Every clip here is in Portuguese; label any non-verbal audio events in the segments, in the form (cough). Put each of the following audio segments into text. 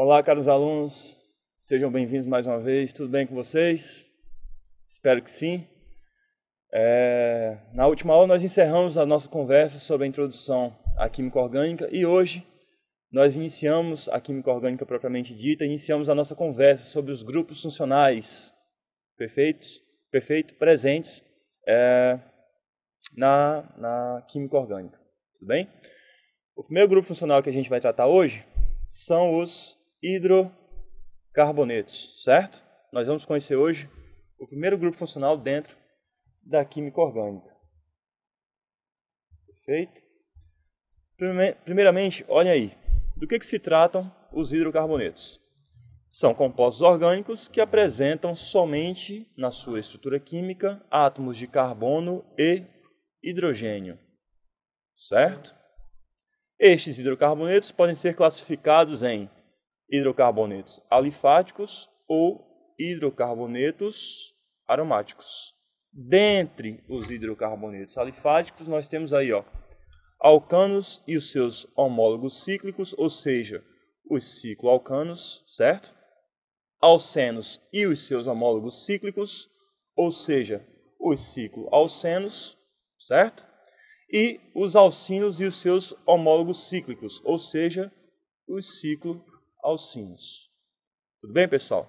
Olá, caros alunos, sejam bem-vindos mais uma vez. Tudo bem com vocês? Espero que sim. É... Na última aula, nós encerramos a nossa conversa sobre a introdução à química orgânica e hoje nós iniciamos a química orgânica propriamente dita, iniciamos a nossa conversa sobre os grupos funcionais perfeitos, perfeito, presentes é... na, na química orgânica. Tudo bem? O primeiro grupo funcional que a gente vai tratar hoje são os hidrocarbonetos, certo? Nós vamos conhecer hoje o primeiro grupo funcional dentro da química orgânica. Perfeito? Primeiramente, olha aí, do que, que se tratam os hidrocarbonetos? São compostos orgânicos que apresentam somente na sua estrutura química átomos de carbono e hidrogênio, certo? Estes hidrocarbonetos podem ser classificados em hidrocarbonetos alifáticos ou hidrocarbonetos aromáticos. Dentre os hidrocarbonetos alifáticos, nós temos aí ó, alcanos e os seus homólogos cíclicos, ou seja, os cicloalcanos, certo? Alcenos e os seus homólogos cíclicos, ou seja, os cicloalcenos, certo? E os alcinos e os seus homólogos cíclicos, ou seja, os ciclo aos sinos. Tudo bem, pessoal?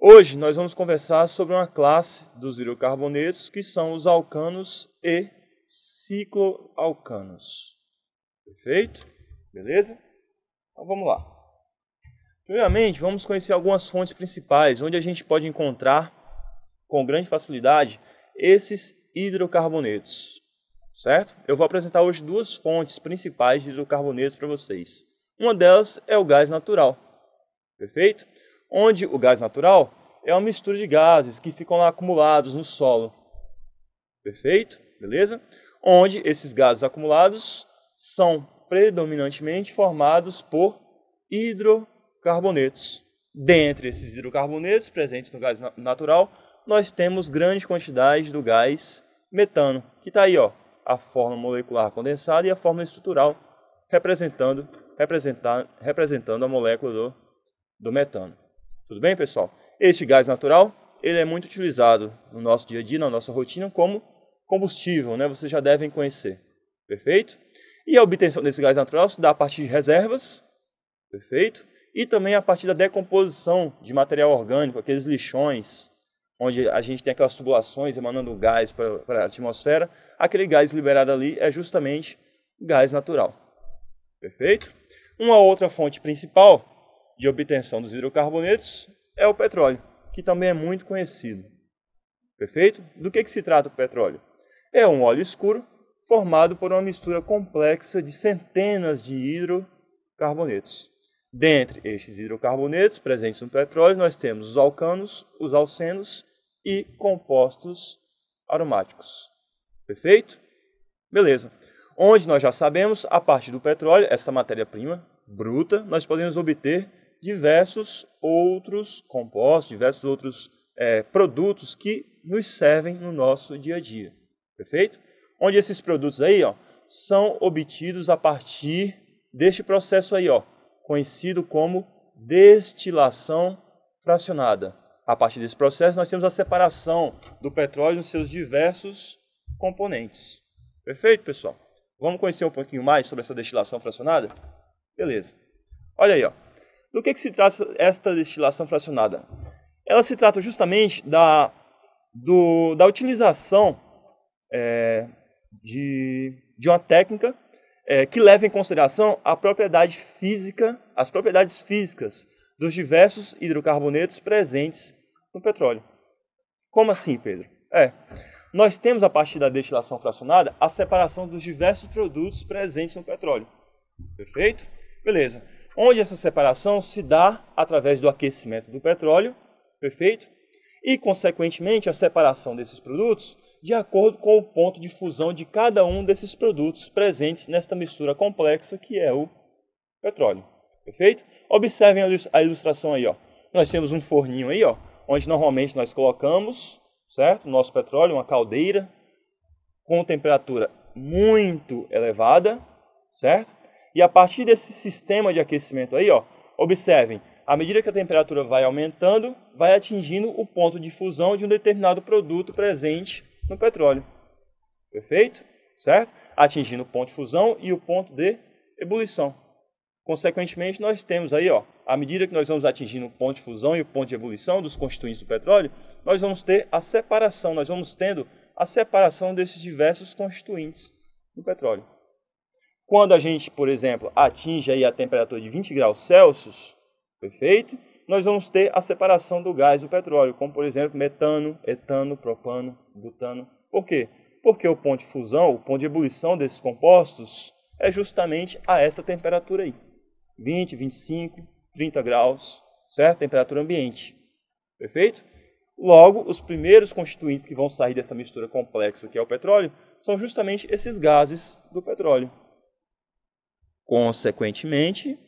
Hoje nós vamos conversar sobre uma classe dos hidrocarbonetos que são os alcanos e cicloalcanos. Perfeito? Beleza? Então vamos lá. Primeiramente, vamos conhecer algumas fontes principais onde a gente pode encontrar com grande facilidade esses hidrocarbonetos, certo? Eu vou apresentar hoje duas fontes principais de hidrocarbonetos para vocês. Uma delas é o gás natural, perfeito? Onde o gás natural é uma mistura de gases que ficam lá acumulados no solo, perfeito? Beleza? Onde esses gases acumulados são predominantemente formados por hidrocarbonetos. Dentre esses hidrocarbonetos presentes no gás natural, nós temos grande quantidade do gás metano, que está aí, ó, a forma molecular condensada e a forma estrutural representando representando a molécula do, do metano. Tudo bem, pessoal? Este gás natural ele é muito utilizado no nosso dia a dia, na nossa rotina, como combustível, né? Vocês já devem conhecer. Perfeito? E a obtenção desse gás natural se dá a partir de reservas, perfeito? E também a partir da decomposição de material orgânico, aqueles lixões, onde a gente tem aquelas tubulações emanando gás para a atmosfera, aquele gás liberado ali é justamente gás natural. Perfeito? Uma outra fonte principal de obtenção dos hidrocarbonetos é o petróleo, que também é muito conhecido. Perfeito? Do que, que se trata o petróleo? É um óleo escuro formado por uma mistura complexa de centenas de hidrocarbonetos. Dentre estes hidrocarbonetos presentes no petróleo, nós temos os alcanos, os alcenos e compostos aromáticos. Perfeito? Beleza onde nós já sabemos, a partir do petróleo, essa matéria-prima bruta, nós podemos obter diversos outros compostos, diversos outros é, produtos que nos servem no nosso dia a dia. Perfeito? Onde esses produtos aí ó, são obtidos a partir deste processo aí, ó, conhecido como destilação fracionada. A partir desse processo, nós temos a separação do petróleo nos seus diversos componentes. Perfeito, pessoal? Vamos conhecer um pouquinho mais sobre essa destilação fracionada? Beleza. Olha aí, ó. Do que, que se trata esta destilação fracionada? Ela se trata justamente da, do, da utilização é, de, de uma técnica é, que leva em consideração a propriedade física, as propriedades físicas dos diversos hidrocarbonetos presentes no petróleo. Como assim, Pedro? É nós temos, a partir da destilação fracionada, a separação dos diversos produtos presentes no petróleo. Perfeito? Beleza. Onde essa separação se dá através do aquecimento do petróleo, perfeito? E, consequentemente, a separação desses produtos de acordo com o ponto de fusão de cada um desses produtos presentes nesta mistura complexa que é o petróleo. Perfeito? Observem a ilustração aí, ó. Nós temos um forninho aí, ó, onde normalmente nós colocamos certo? Nosso petróleo, uma caldeira com temperatura muito elevada, certo? E a partir desse sistema de aquecimento aí, ó, observem, à medida que a temperatura vai aumentando, vai atingindo o ponto de fusão de um determinado produto presente no petróleo. Perfeito? Certo? Atingindo o ponto de fusão e o ponto de ebulição. Consequentemente, nós temos aí, ó, à medida que nós vamos atingindo o ponto de fusão e o ponto de ebulição dos constituintes do petróleo, nós vamos ter a separação, nós vamos tendo a separação desses diversos constituintes do petróleo. Quando a gente, por exemplo, atinge aí a temperatura de 20 graus Celsius, perfeito, nós vamos ter a separação do gás do petróleo, como por exemplo metano, etano, propano, butano. Por quê? Porque o ponto de fusão, o ponto de ebulição desses compostos é justamente a essa temperatura aí, 20, 25, 30 graus, certo? Temperatura ambiente. Perfeito? Logo, os primeiros constituintes que vão sair dessa mistura complexa que é o petróleo são justamente esses gases do petróleo. Consequentemente,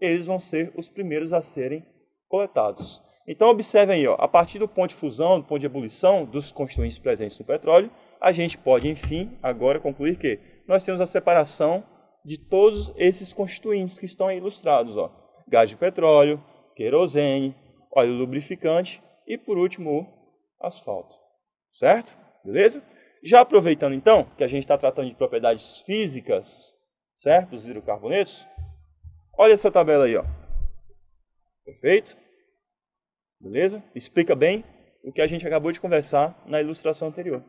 eles vão ser os primeiros a serem coletados. Então, observem aí, ó, a partir do ponto de fusão, do ponto de ebulição dos constituintes presentes no petróleo, a gente pode, enfim, agora concluir que nós temos a separação de todos esses constituintes que estão aí ilustrados. Ó gás de petróleo, querosene, óleo lubrificante e, por último, o asfalto. Certo? Beleza? Já aproveitando então que a gente está tratando de propriedades físicas, certo? Os hidrocarbonetos, olha essa tabela aí, ó. Perfeito? Beleza? Explica bem o que a gente acabou de conversar na ilustração anterior.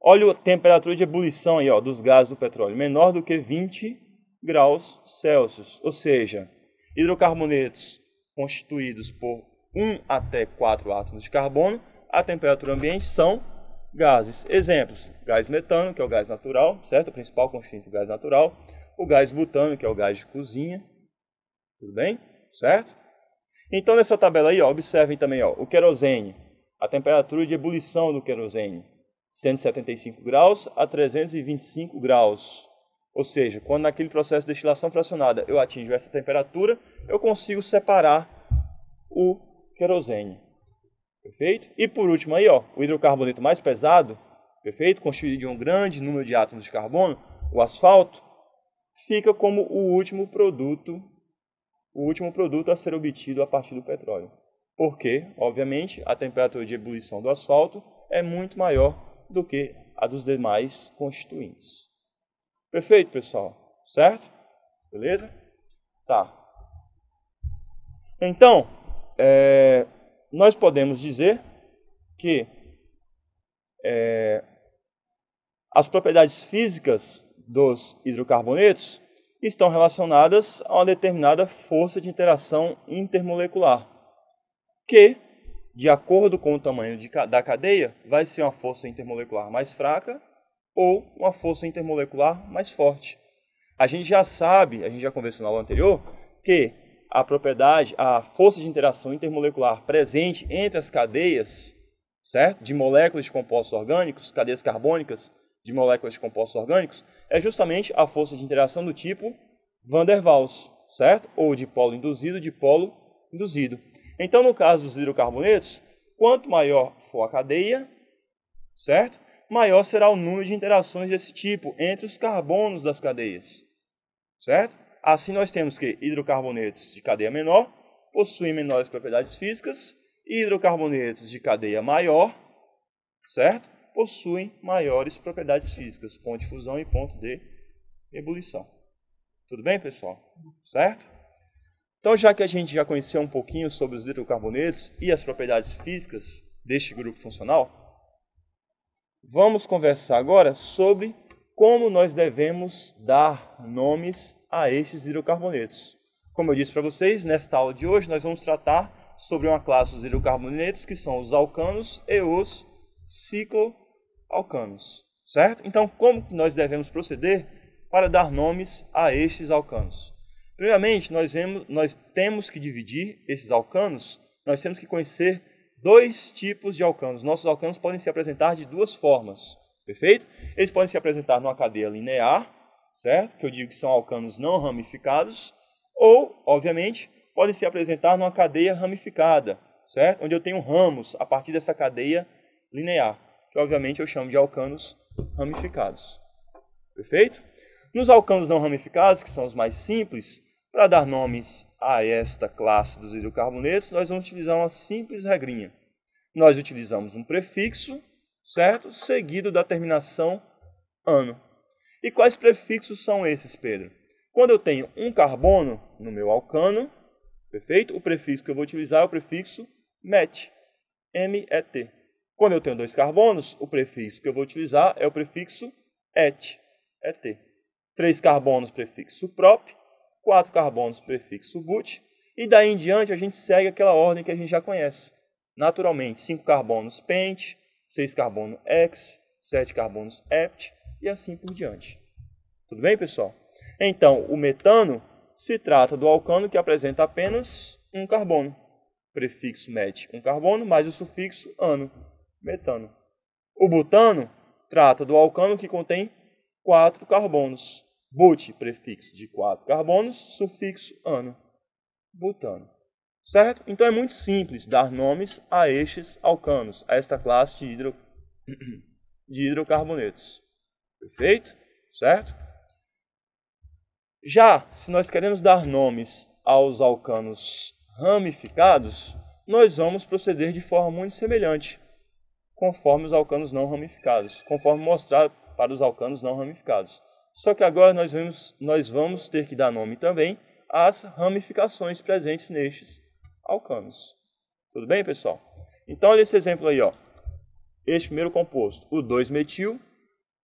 Olha a temperatura de ebulição aí, ó, dos gases do petróleo, menor do que 20 graus Celsius, ou seja, hidrocarbonetos constituídos por 1 até 4 átomos de carbono à temperatura ambiente são gases. Exemplos: gás metano, que é o gás natural, certo? O principal constituinte do gás natural, o gás butano, que é o gás de cozinha. Tudo bem? Certo? Então nessa tabela aí, ó, observem também, ó, o querosene, a temperatura de ebulição do querosene, 175 graus a 325 graus. Ou seja, quando naquele processo de destilação fracionada eu atinjo essa temperatura, eu consigo separar o querosene. Perfeito? E por último aí, ó, o hidrocarboneto mais pesado, perfeito, constituído de um grande número de átomos de carbono, o asfalto, fica como o último produto, o último produto a ser obtido a partir do petróleo. Porque, obviamente, a temperatura de ebulição do asfalto é muito maior do que a dos demais constituintes. Perfeito, pessoal? Certo? Beleza? Tá. Então, é, nós podemos dizer que é, as propriedades físicas dos hidrocarbonetos estão relacionadas a uma determinada força de interação intermolecular, que, de acordo com o tamanho de, da cadeia, vai ser uma força intermolecular mais fraca ou uma força intermolecular mais forte. A gente já sabe, a gente já conversou na aula anterior, que a propriedade, a força de interação intermolecular presente entre as cadeias, certo? De moléculas de compostos orgânicos, cadeias carbônicas de moléculas de compostos orgânicos, é justamente a força de interação do tipo Van der Waals, certo? Ou de polo induzido, de polo induzido. Então, no caso dos hidrocarbonetos, quanto maior for a cadeia, certo? maior será o número de interações desse tipo entre os carbonos das cadeias. Certo? Assim nós temos que hidrocarbonetos de cadeia menor possuem menores propriedades físicas e hidrocarbonetos de cadeia maior, certo? Possuem maiores propriedades físicas, ponto de fusão e ponto de ebulição. Tudo bem, pessoal? Certo? Então, já que a gente já conheceu um pouquinho sobre os hidrocarbonetos e as propriedades físicas deste grupo funcional, Vamos conversar agora sobre como nós devemos dar nomes a estes hidrocarbonetos. Como eu disse para vocês, nesta aula de hoje nós vamos tratar sobre uma classe dos hidrocarbonetos que são os alcanos e os cicloalcanos, certo? Então, como nós devemos proceder para dar nomes a estes alcanos? Primeiramente, nós, vemos, nós temos que dividir esses alcanos, nós temos que conhecer dois tipos de alcanos. Nossos alcanos podem se apresentar de duas formas, perfeito? Eles podem se apresentar numa cadeia linear, certo? Que eu digo que são alcanos não ramificados, ou, obviamente, podem se apresentar numa cadeia ramificada, certo? Onde eu tenho ramos a partir dessa cadeia linear, que obviamente eu chamo de alcanos ramificados. Perfeito? Nos alcanos não ramificados, que são os mais simples, para dar nomes a esta classe dos hidrocarbonetos, nós vamos utilizar uma simples regrinha. Nós utilizamos um prefixo, certo? Seguido da terminação ano. E quais prefixos são esses, Pedro? Quando eu tenho um carbono no meu alcano, perfeito? O prefixo que eu vou utilizar é o prefixo MET, M-E-T. Quando eu tenho dois carbonos, o prefixo que eu vou utilizar é o prefixo ET, ET. Três carbonos, prefixo PROP, quatro carbonos prefixo but, e daí em diante a gente segue aquela ordem que a gente já conhece. Naturalmente, cinco carbonos pente, seis carbonos ex, sete carbonos hept e assim por diante. Tudo bem, pessoal? Então, o metano se trata do alcano que apresenta apenas um carbono. Prefixo met um carbono mais o sufixo ano, metano. O butano trata do alcano que contém quatro carbonos. But, prefixo de quatro carbonos, sufixo ano, butano. Certo? Então é muito simples dar nomes a estes alcanos, a esta classe de, hidro... (clears throat) de hidrocarbonetos. Perfeito? Certo? Já se nós queremos dar nomes aos alcanos ramificados, nós vamos proceder de forma muito semelhante, conforme os alcanos não ramificados, conforme mostrado para os alcanos não ramificados. Só que agora nós vamos, nós vamos ter que dar nome também às ramificações presentes nestes alcanos. Tudo bem, pessoal? Então, olha esse exemplo aí. Ó. Este primeiro composto, o 2-metil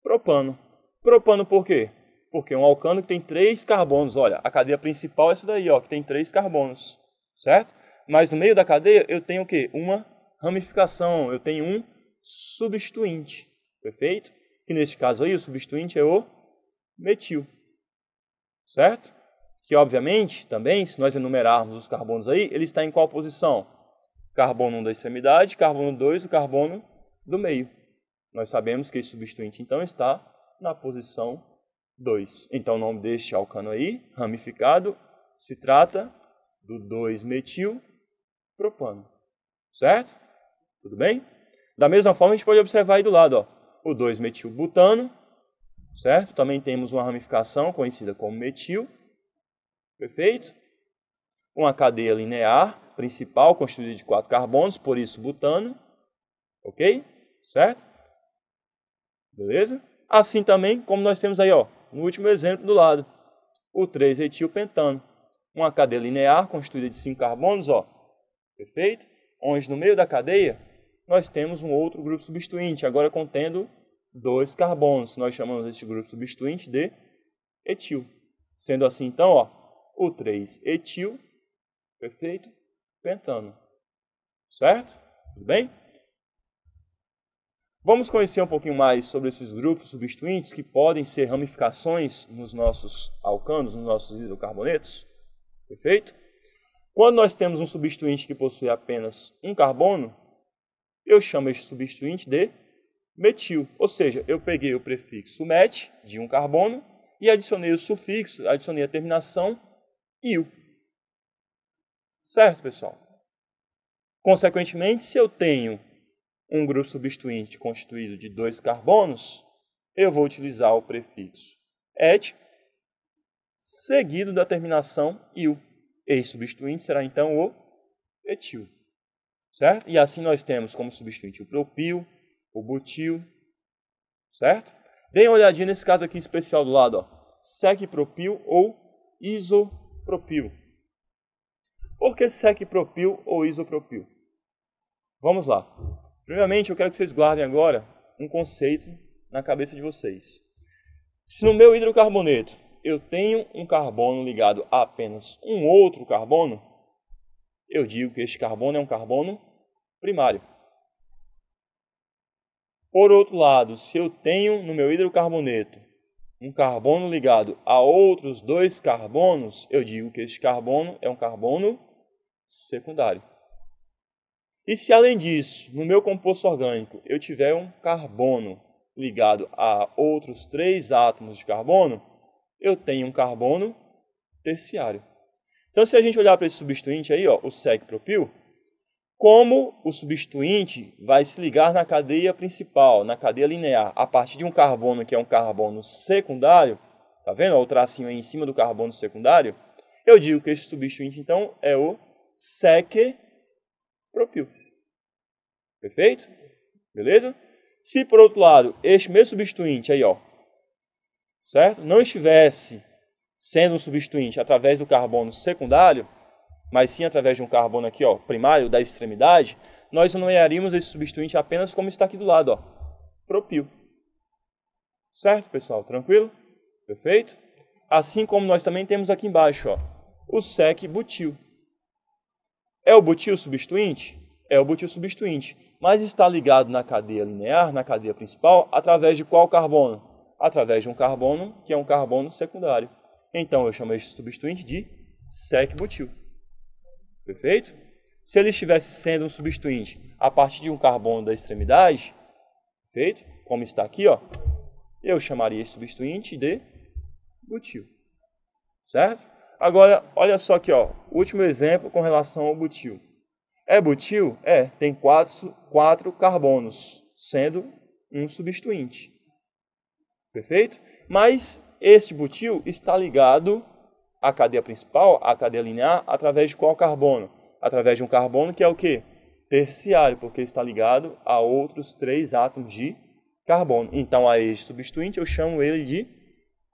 propano. Propano por quê? Porque é um alcano que tem três carbonos. Olha, a cadeia principal é essa daí, ó, que tem três carbonos, certo? Mas no meio da cadeia eu tenho o quê? Uma ramificação, eu tenho um substituinte, perfeito? Que neste caso aí o substituinte é o metil. Certo? Que, obviamente, também, se nós enumerarmos os carbonos aí, ele está em qual posição? Carbono da extremidade, carbono 2, o carbono do meio. Nós sabemos que esse substituinte, então, está na posição 2. Então, o nome deste alcano aí, ramificado, se trata do 2-metil-propano. Certo? Tudo bem? Da mesma forma, a gente pode observar aí do lado, ó, o 2-metilbutano Certo? Também temos uma ramificação conhecida como metil. Perfeito? Uma cadeia linear principal constituída de quatro carbonos, por isso butano. OK? Certo? Beleza? Assim também como nós temos aí, ó, no último exemplo do lado, o 3-etilpentano. Uma cadeia linear constituída de cinco carbonos, ó. Perfeito? Onde no meio da cadeia nós temos um outro grupo substituinte, agora contendo dois carbonos. Nós chamamos este grupo substituinte de etil. Sendo assim, então, ó, o 3-etil, perfeito, pentano. Certo? Tudo bem? Vamos conhecer um pouquinho mais sobre esses grupos substituintes que podem ser ramificações nos nossos alcanos, nos nossos hidrocarbonetos? Perfeito? Quando nós temos um substituinte que possui apenas um carbono, eu chamo este substituinte de metil. Ou seja, eu peguei o prefixo met de um carbono e adicionei o sufixo, adicionei a terminação il. Certo, pessoal? Consequentemente, se eu tenho um grupo substituinte constituído de dois carbonos, eu vou utilizar o prefixo et seguido da terminação il. Esse substituinte será então o etil. Certo? E assim nós temos como substituinte o propil, o butil, certo? Dê uma olhadinha nesse caso aqui especial do lado, ó. Secpropil ou isopropil. Por que secpropil ou isopropil? Vamos lá. Primeiramente, eu quero que vocês guardem agora um conceito na cabeça de vocês. Se no meu hidrocarboneto eu tenho um carbono ligado a apenas um outro carbono, eu digo que este carbono é um carbono primário. Por outro lado, se eu tenho no meu hidrocarboneto um carbono ligado a outros dois carbonos, eu digo que este carbono é um carbono secundário. E se além disso, no meu composto orgânico, eu tiver um carbono ligado a outros três átomos de carbono, eu tenho um carbono terciário. Então, se a gente olhar para esse substituinte aí, ó, o sec-propil, como o substituinte vai se ligar na cadeia principal, na cadeia linear, a partir de um carbono que é um carbono secundário, tá vendo? O tracinho aí em cima do carbono secundário, eu digo que esse substituinte então é o sequepropil. Perfeito? Beleza? Se por outro lado, este mesmo substituinte aí, ó, certo? Não estivesse sendo um substituinte através do carbono secundário, mas sim através de um carbono aqui, ó, primário da extremidade, nós nomearíamos esse substituinte apenas como está aqui do lado, ó, propil. Certo, pessoal? Tranquilo? Perfeito? Assim como nós também temos aqui embaixo, ó, o sec butil. É o butil substituinte? É o butil substituinte, mas está ligado na cadeia linear, na cadeia principal, através de qual carbono? Através de um carbono que é um carbono secundário. Então eu chamo esse substituinte de sec butil. Perfeito? Se ele estivesse sendo um substituinte a partir de um carbono da extremidade, perfeito? Como está aqui, ó, eu chamaria esse substituinte de butil. Certo? Agora, olha só aqui, ó, último exemplo com relação ao butil. É butil? É, tem quatro, quatro carbonos, sendo um substituinte. Perfeito? Mas este butil está ligado a cadeia principal, a cadeia linear, através de qual carbono? Através de um carbono que é o quê? Terciário, porque ele está ligado a outros três átomos de carbono. Então, a este substituinte eu chamo ele de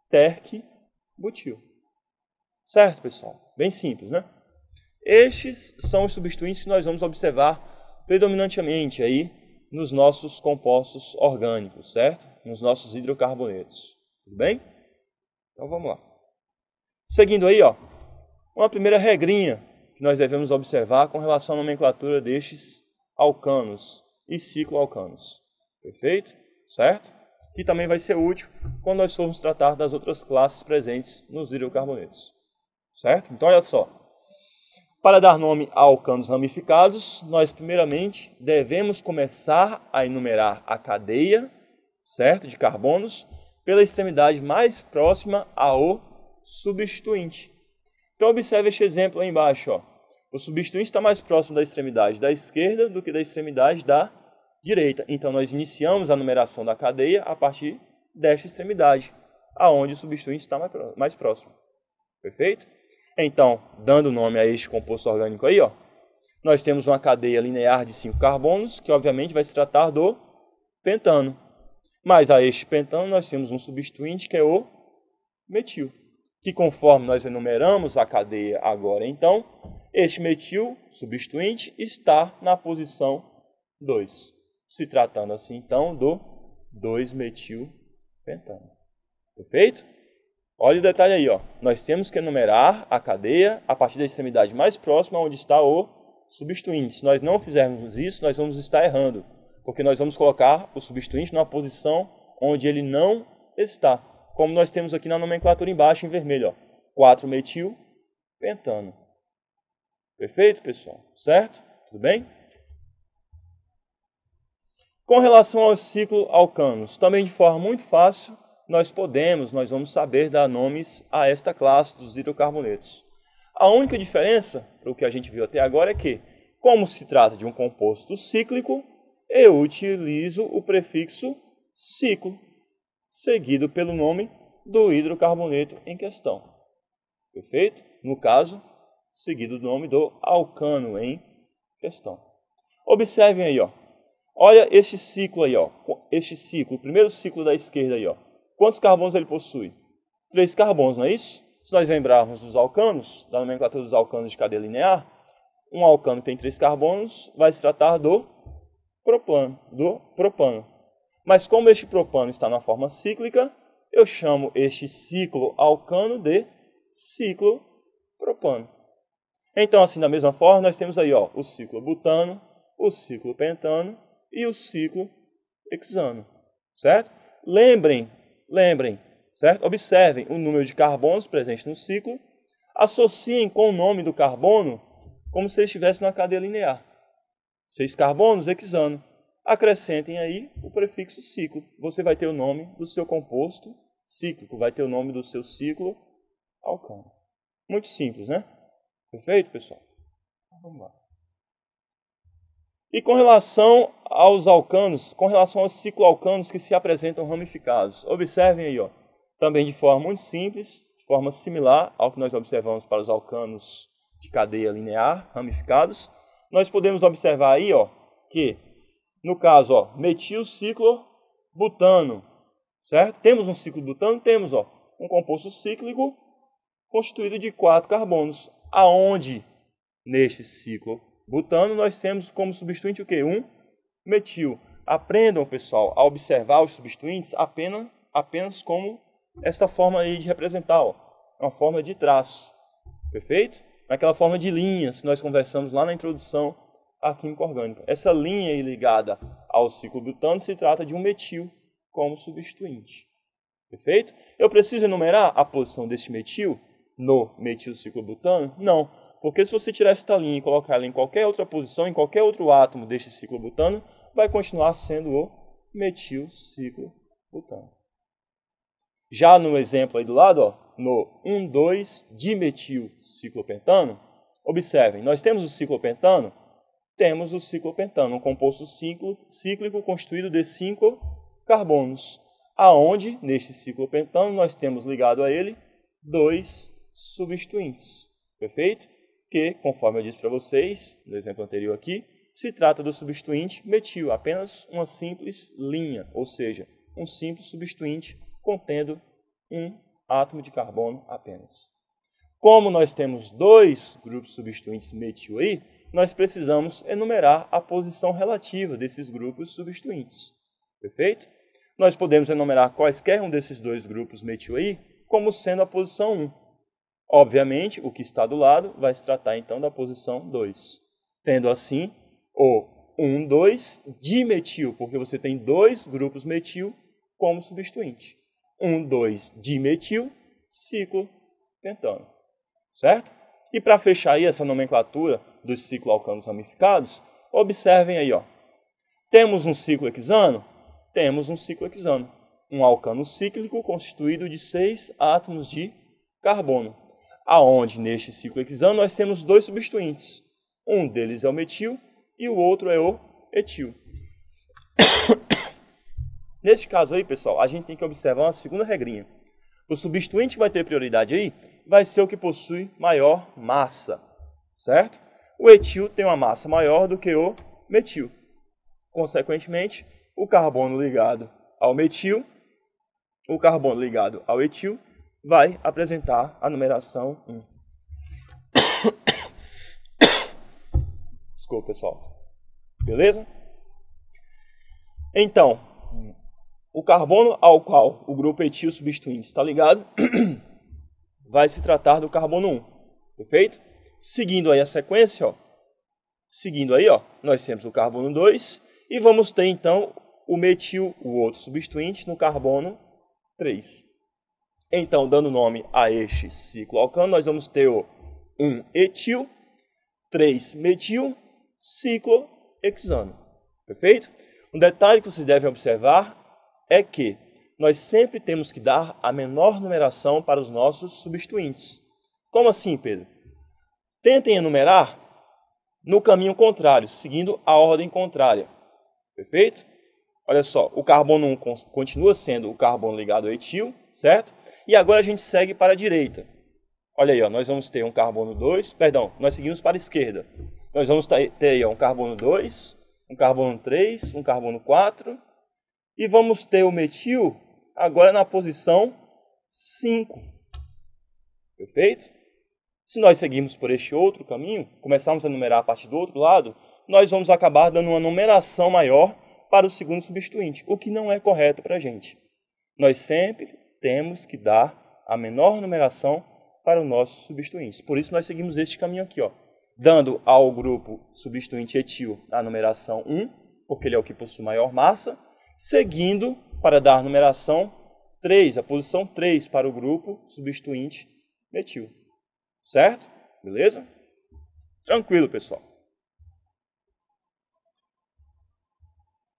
terc-butil. Certo, pessoal? Bem simples, né? Estes são os substituintes que nós vamos observar predominantemente aí nos nossos compostos orgânicos, certo? Nos nossos hidrocarbonetos. Tudo bem? Então vamos lá. Seguindo aí, ó, uma primeira regrinha que nós devemos observar com relação à nomenclatura destes alcanos e cicloalcanos. Perfeito? Certo? Que também vai ser útil quando nós formos tratar das outras classes presentes nos hidrocarbonetos. Certo? Então, olha só. Para dar nome a alcanos ramificados, nós primeiramente devemos começar a enumerar a cadeia, certo, de carbonos, pela extremidade mais próxima ao substituinte. Então observe este exemplo aí embaixo. Ó. O substituinte está mais próximo da extremidade da esquerda do que da extremidade da direita. Então nós iniciamos a numeração da cadeia a partir desta extremidade, aonde o substituinte está mais próximo. Perfeito? Então, dando nome a este composto orgânico aí, ó, nós temos uma cadeia linear de 5 carbonos, que obviamente vai se tratar do pentano. Mas a este pentano nós temos um substituinte que é o metil que conforme nós enumeramos a cadeia agora, então, este metil substituinte está na posição 2, se tratando assim então do 2-metil pentano. Perfeito? Olha o detalhe aí, ó. Nós temos que enumerar a cadeia a partir da extremidade mais próxima onde está o substituinte. Se nós não fizermos isso, nós vamos estar errando, porque nós vamos colocar o substituinte numa posição onde ele não está como nós temos aqui na nomenclatura embaixo em vermelho, 4-metil pentano. Perfeito, pessoal? Certo? Tudo bem? Com relação ao ciclo alcanos, também de forma muito fácil, nós podemos, nós vamos saber dar nomes a esta classe dos hidrocarbonetos. A única diferença para o que a gente viu até agora é que, como se trata de um composto cíclico, eu utilizo o prefixo ciclo seguido pelo nome do hidrocarboneto em questão. Perfeito? No caso, seguido do nome do alcano em questão. Observem aí, ó. Olha este ciclo aí, ó. Este ciclo, o primeiro ciclo da esquerda aí, ó. Quantos carbonos ele possui? Três carbonos, não é isso? Se nós lembrarmos dos alcanos, da nomenclatura dos alcanos de cadeia linear, um alcano tem três carbonos, vai se tratar do propano, do propano. Mas como este propano está na forma cíclica, eu chamo este ciclo alcano de ciclo propano. Então, assim, da mesma forma, nós temos aí ó, o ciclo butano, o ciclo pentano e o ciclo hexano, certo? Lembrem, lembrem, certo? Observem o número de carbonos presente no ciclo, associem com o nome do carbono como se estivesse na cadeia linear. Seis carbonos, hexano acrescentem aí o prefixo ciclo. Você vai ter o nome do seu composto cíclico, vai ter o nome do seu ciclo alcano. Muito simples, né? Perfeito, pessoal? Então, vamos lá. E com relação aos alcanos, com relação aos cicloalcanos que se apresentam ramificados, observem aí, ó, também de forma muito simples, de forma similar ao que nós observamos para os alcanos de cadeia linear ramificados, nós podemos observar aí ó, que no caso, ó, metil ciclobutano, certo? Temos um ciclobutano, temos, ó, um composto cíclico constituído de quatro carbonos, aonde neste ciclobutano nós temos como substituinte o quê? Um metil. Aprendam, pessoal, a observar os substituintes apenas, apenas como esta forma aí de representar, ó, uma forma de traço, perfeito? Naquela forma de linhas que nós conversamos lá na introdução a química orgânica. Essa linha ligada ao ciclo butano se trata de um metil como substituinte. Perfeito? Eu preciso enumerar a posição deste metil no metil ciclobutano? Não, porque se você tirar esta linha e colocar ela em qualquer outra posição, em qualquer outro átomo deste ciclobutano, vai continuar sendo o metil ciclobutano. Já no exemplo aí do lado, ó, no 1,2 dimetil ciclopentano, observem, nós temos o ciclopentano temos o ciclopentano, um composto cíclico constituído de cinco carbonos, aonde, neste ciclopentano, nós temos ligado a ele dois substituintes, perfeito? Que, conforme eu disse para vocês, no exemplo anterior aqui, se trata do substituinte metil, apenas uma simples linha, ou seja, um simples substituinte contendo um átomo de carbono apenas. Como nós temos dois grupos substituintes metil aí, nós precisamos enumerar a posição relativa desses grupos substituintes. Perfeito? Nós podemos enumerar quaisquer um desses dois grupos metil aí como sendo a posição 1. Obviamente, o que está do lado vai se tratar então da posição 2. Tendo assim o 1, 2 dimetil, porque você tem dois grupos metil como substituinte. 1, 2 dimetil, ciclo pentano. Certo? E para fechar aí essa nomenclatura, dos cicloalcanos ramificados, observem aí, ó. Temos um ciclo hexano? Temos um ciclo hexano. Um alcano cíclico constituído de seis átomos de carbono, aonde neste ciclo hexano nós temos dois substituintes. Um deles é o metil e o outro é o etil. (coughs) Neste caso aí, pessoal, a gente tem que observar uma segunda regrinha. O substituinte que vai ter prioridade aí vai ser o que possui maior massa, certo? o etil tem uma massa maior do que o metil. Consequentemente, o carbono ligado ao metil, o carbono ligado ao etil, vai apresentar a numeração 1. (coughs) Desculpa, pessoal. Beleza? Então, o carbono ao qual o grupo etil substituinte está ligado (coughs) vai se tratar do carbono 1. Perfeito? Seguindo aí a sequência, ó, seguindo aí, ó, nós temos o carbono 2 e vamos ter então o metil, o outro substituinte, no carbono 3. Então, dando nome a este ciclo alcano, nós vamos ter o 1-etil, 3-metil, ciclohexano. Perfeito? Um detalhe que vocês devem observar é que nós sempre temos que dar a menor numeração para os nossos substituintes. Como assim, Pedro? tentem enumerar no caminho contrário, seguindo a ordem contrária. Perfeito? Olha só, o carbono 1 continua sendo o carbono ligado ao etil, certo? E agora a gente segue para a direita. Olha aí, ó, nós vamos ter um carbono 2, perdão, nós seguimos para a esquerda. Nós vamos ter aí ó, um carbono 2, um carbono 3, um carbono 4 e vamos ter o metil agora na posição 5. Perfeito? Se nós seguirmos por este outro caminho, começarmos a numerar a parte do outro lado, nós vamos acabar dando uma numeração maior para o segundo substituinte, o que não é correto para a gente. Nós sempre temos que dar a menor numeração para os nossos substituintes. Por isso nós seguimos este caminho aqui, ó, dando ao grupo substituinte etil a numeração 1, porque ele é o que possui maior massa, seguindo para dar numeração 3, a posição 3 para o grupo substituinte metil. Certo? Beleza? Tranquilo, pessoal.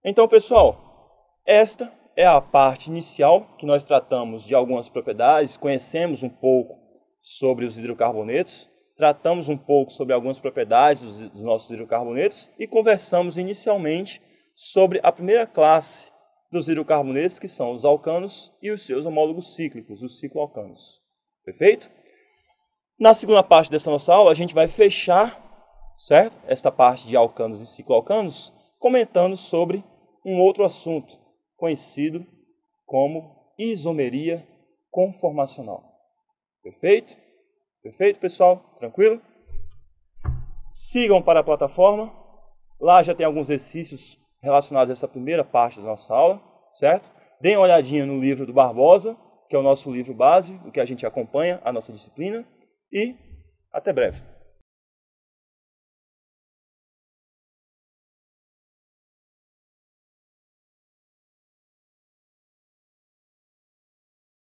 Então, pessoal, esta é a parte inicial que nós tratamos de algumas propriedades, conhecemos um pouco sobre os hidrocarbonetos, tratamos um pouco sobre algumas propriedades dos nossos hidrocarbonetos e conversamos inicialmente sobre a primeira classe dos hidrocarbonetos, que são os alcanos e os seus homólogos cíclicos, os cicloalcanos. Perfeito? Na segunda parte dessa nossa aula, a gente vai fechar, certo? Esta parte de alcanos e cicloalcanos, comentando sobre um outro assunto conhecido como isomeria conformacional. Perfeito? Perfeito, pessoal? Tranquilo? Sigam para a plataforma. Lá já tem alguns exercícios relacionados a essa primeira parte da nossa aula, certo? Deem uma olhadinha no livro do Barbosa, que é o nosso livro base, o que a gente acompanha a nossa disciplina e até breve.